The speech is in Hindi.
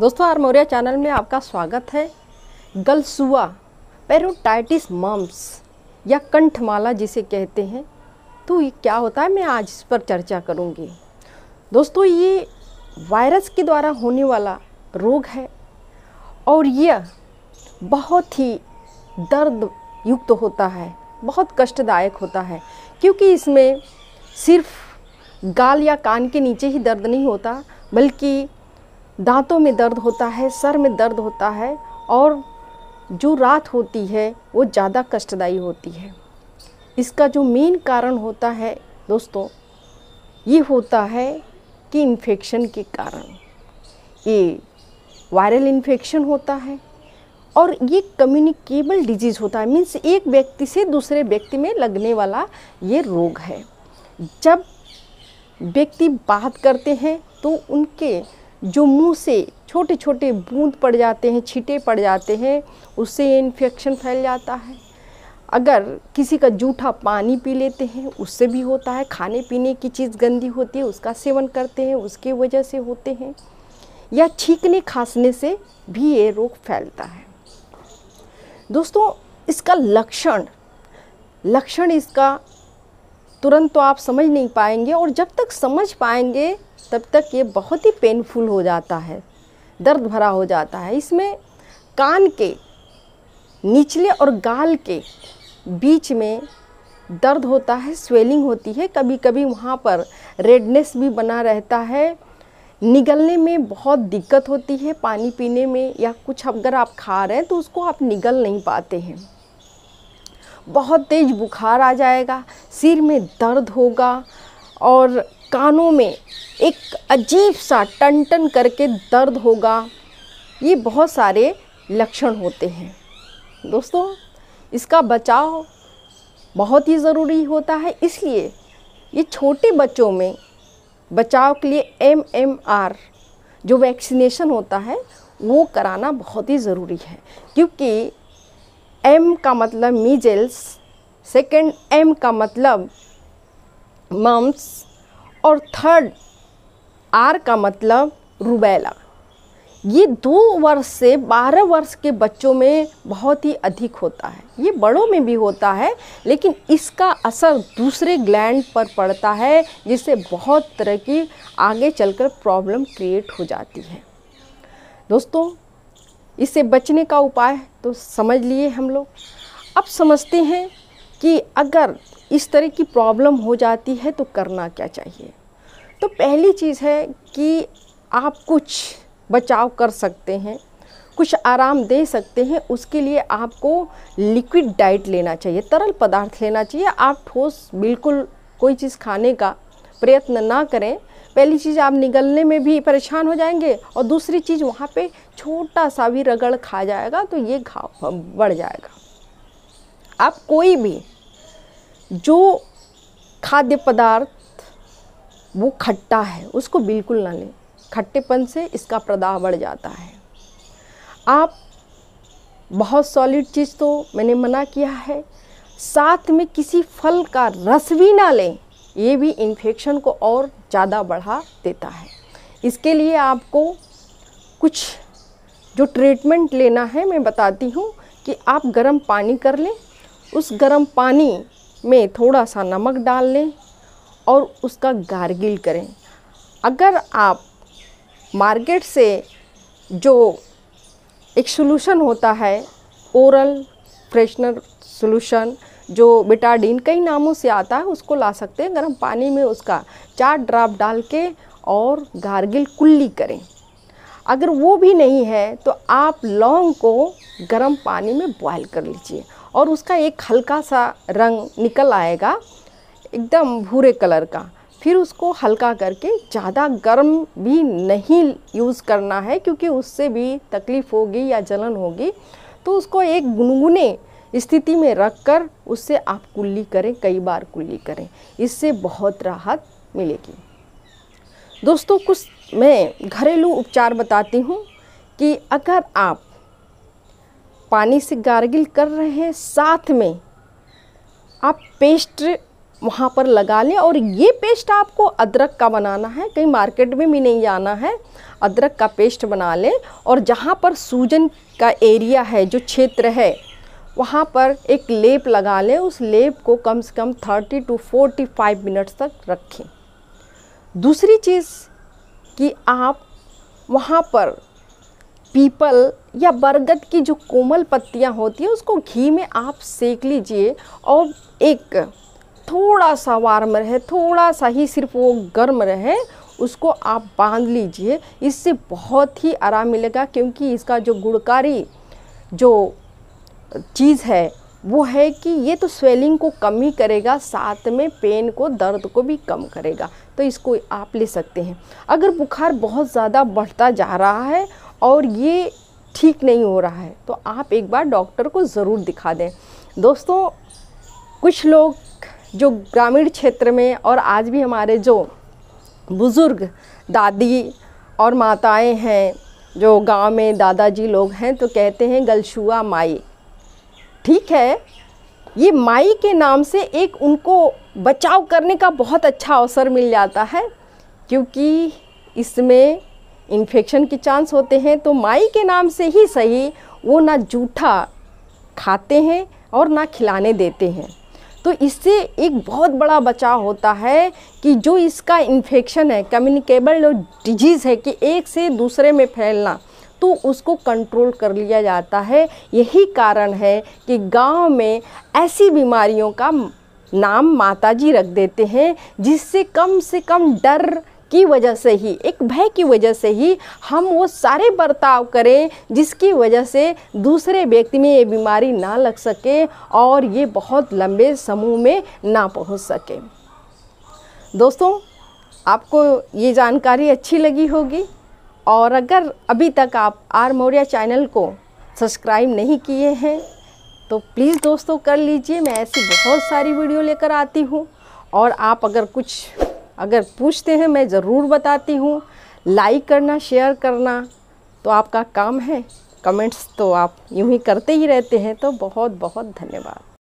दोस्तों आरमोरिया चैनल में आपका स्वागत है गलसुआ पेरोटाइटिस मम्स या कंठमाला जिसे कहते हैं तो ये क्या होता है मैं आज इस पर चर्चा करूंगी दोस्तों ये वायरस के द्वारा होने वाला रोग है और यह बहुत ही दर्द युक्त होता है बहुत कष्टदायक होता है क्योंकि इसमें सिर्फ गाल या कान के नीचे ही दर्द नहीं होता बल्कि दांतों में दर्द होता है सर में दर्द होता है और जो रात होती है वो ज़्यादा कष्टदायी होती है इसका जो मेन कारण होता है दोस्तों ये होता है कि इन्फेक्शन के कारण ये वायरल इन्फेक्शन होता है और ये कम्युनिकेबल डिजीज़ होता है मीन्स एक व्यक्ति से दूसरे व्यक्ति में लगने वाला ये रोग है जब व्यक्ति बात करते हैं तो उनके जो मुंह से छोटे छोटे बूंद पड़ जाते हैं छीटे पड़ जाते हैं उससे इन्फेक्शन फैल जाता है अगर किसी का जूठा पानी पी लेते हैं उससे भी होता है खाने पीने की चीज़ गंदी होती है उसका सेवन करते हैं उसके वजह से होते हैं या छींकने खांसने से भी ये रोग फैलता है दोस्तों इसका लक्षण लक्षण इसका तुरंत तो आप समझ नहीं पाएंगे और जब तक समझ पाएंगे तब तक ये बहुत ही पेनफुल हो जाता है दर्द भरा हो जाता है इसमें कान के निचले और गाल के बीच में दर्द होता है स्वेलिंग होती है कभी कभी वहाँ पर रेडनेस भी बना रहता है निगलने में बहुत दिक्कत होती है पानी पीने में या कुछ अगर आप खा रहे हैं तो उसको आप निगल नहीं पाते हैं बहुत तेज़ बुखार आ जाएगा सिर में दर्द होगा और कानों में एक अजीब सा टन टन करके दर्द होगा ये बहुत सारे लक्षण होते हैं दोस्तों इसका बचाव बहुत ही ज़रूरी होता है इसलिए ये छोटे बच्चों में बचाव के लिए एम एम आर जो वैक्सीनेशन होता है वो कराना बहुत ही ज़रूरी है क्योंकि एम का मतलब मीजल्स सेकेंड एम का मतलब मम्स और थर्ड आर का मतलब रूबेला ये दो वर्ष से बारह वर्ष के बच्चों में बहुत ही अधिक होता है ये बड़ों में भी होता है लेकिन इसका असर दूसरे ग्लैंड पर पड़ता है जिससे बहुत तरह की आगे चलकर प्रॉब्लम क्रिएट हो जाती है दोस्तों इससे बचने का उपाय तो समझ लिए हम लोग अब समझते हैं कि अगर इस तरह की प्रॉब्लम हो जाती है तो करना क्या चाहिए तो पहली चीज़ है कि आप कुछ बचाव कर सकते हैं कुछ आराम दे सकते हैं उसके लिए आपको लिक्विड डाइट लेना चाहिए तरल पदार्थ लेना चाहिए आप ठोस बिल्कुल कोई चीज़ खाने का प्रयत्न ना करें पहली चीज़ आप निगलने में भी परेशान हो जाएंगे और दूसरी चीज़ वहाँ पे छोटा सा भी रगड़ खा जाएगा तो ये घाव बढ़ जाएगा आप कोई भी जो खाद्य पदार्थ वो खट्टा है उसको बिल्कुल ना लें खट्टेपन से इसका प्रदाह बढ़ जाता है आप बहुत सॉलिड चीज़ तो मैंने मना किया है साथ में किसी फल का रस भी ना लें ये भी इन्फेक्शन को और ज़्यादा बढ़ा देता है इसके लिए आपको कुछ जो ट्रीटमेंट लेना है मैं बताती हूँ कि आप गर्म पानी कर लें उस गर्म पानी में थोड़ा सा नमक डाल लें और उसका गार्गिल करें अगर आप मार्केट से जो एक सोलूशन होता है ओरल फ्रेशनर सोलूशन जो बिटाडीन कई नामों से आता है उसको ला सकते हैं गर्म पानी में उसका चार ड्राप डाल के और गार्गिल कुल्ली करें अगर वो भी नहीं है तो आप लौंग को गर्म पानी में बॉयल कर लीजिए और उसका एक हल्का सा रंग निकल आएगा एकदम भूरे कलर का फिर उसको हल्का करके ज़्यादा गर्म भी नहीं यूज़ करना है क्योंकि उससे भी तकलीफ़ होगी या जलन होगी तो उसको एक गुनगुने स्थिति में रख कर उससे आप कुल्ली करें कई बार कुल्ली करें इससे बहुत राहत मिलेगी दोस्तों कुछ मैं घरेलू उपचार बताती हूँ कि अगर आप पानी से गार्गिल कर रहे हैं साथ में आप पेस्ट वहाँ पर लगा लें और ये पेस्ट आपको अदरक का बनाना है कहीं मार्केट में भी नहीं जाना है अदरक का पेस्ट बना लें और जहाँ पर सूजन का एरिया है जो क्षेत्र है वहाँ पर एक लेप लगा लें उस लेप को कम से कम 30 टू 45 मिनट्स तक रखें दूसरी चीज़ कि आप वहाँ पर पीपल या बरगद की जो कोमल पत्तियाँ होती हैं उसको घी में आप सेक लीजिए और एक थोड़ा सा वार्म रहे थोड़ा सा ही सिर्फ वो गर्म रहे उसको आप बांध लीजिए इससे बहुत ही आराम मिलेगा क्योंकि इसका जो गुड़कारी जो चीज़ है वो है कि ये तो स्वेलिंग को कम ही करेगा साथ में पेन को दर्द को भी कम करेगा तो इसको आप ले सकते हैं अगर बुखार बहुत ज़्यादा बढ़ता जा रहा है और ये ठीक नहीं हो रहा है तो आप एक बार डॉक्टर को ज़रूर दिखा दें दोस्तों कुछ लोग जो ग्रामीण क्षेत्र में और आज भी हमारे जो बुज़ुर्ग दादी और माताएं हैं जो गांव में दादाजी लोग हैं तो कहते हैं गलशुआ माई ठीक है ये माई के नाम से एक उनको बचाव करने का बहुत अच्छा अवसर मिल जाता है क्योंकि इसमें इन्फेक्शन के चांस होते हैं तो माई के नाम से ही सही वो ना जूठा खाते हैं और ना खिलाने देते हैं तो इससे एक बहुत बड़ा बचाव होता है कि जो इसका इन्फेक्शन है कम्युनिकेबल डिजीज़ है कि एक से दूसरे में फैलना तो उसको कंट्रोल कर लिया जाता है यही कारण है कि गांव में ऐसी बीमारियों का नाम माताजी रख देते हैं जिससे कम से कम डर की वजह से ही एक भय की वजह से ही हम वो सारे बर्ताव करें जिसकी वजह से दूसरे व्यक्ति में ये बीमारी ना लग सके और ये बहुत लंबे समूह में ना पहुंच सके दोस्तों आपको ये जानकारी अच्छी लगी होगी और अगर अभी तक आप आर मौर्या चैनल को सब्सक्राइब नहीं किए हैं तो प्लीज़ दोस्तों कर लीजिए मैं ऐसी बहुत सारी वीडियो लेकर आती हूँ और आप अगर कुछ अगर पूछते हैं मैं ज़रूर बताती हूँ लाइक करना शेयर करना तो आपका काम है कमेंट्स तो आप यूं ही करते ही रहते हैं तो बहुत बहुत धन्यवाद